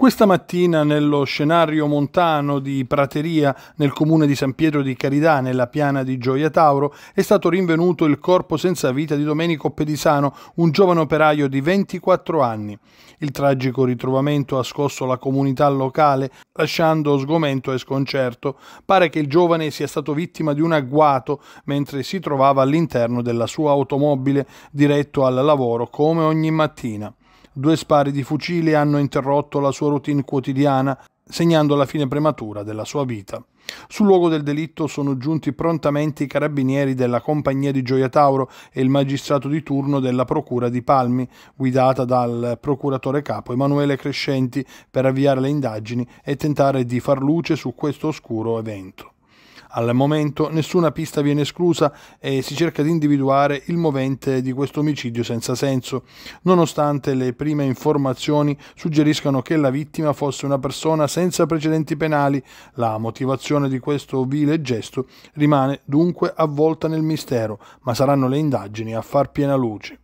Questa mattina nello scenario montano di Prateria nel comune di San Pietro di Carità nella piana di Gioia Tauro è stato rinvenuto il corpo senza vita di Domenico Pedisano, un giovane operaio di 24 anni. Il tragico ritrovamento ha scosso la comunità locale lasciando sgomento e sconcerto. Pare che il giovane sia stato vittima di un agguato mentre si trovava all'interno della sua automobile diretto al lavoro come ogni mattina. Due spari di fucile hanno interrotto la sua routine quotidiana, segnando la fine prematura della sua vita. Sul luogo del delitto sono giunti prontamente i carabinieri della compagnia di Gioia Tauro e il magistrato di turno della procura di Palmi, guidata dal procuratore capo Emanuele Crescenti, per avviare le indagini e tentare di far luce su questo oscuro evento. Al momento nessuna pista viene esclusa e si cerca di individuare il movente di questo omicidio senza senso, nonostante le prime informazioni suggeriscano che la vittima fosse una persona senza precedenti penali. La motivazione di questo vile gesto rimane dunque avvolta nel mistero, ma saranno le indagini a far piena luce.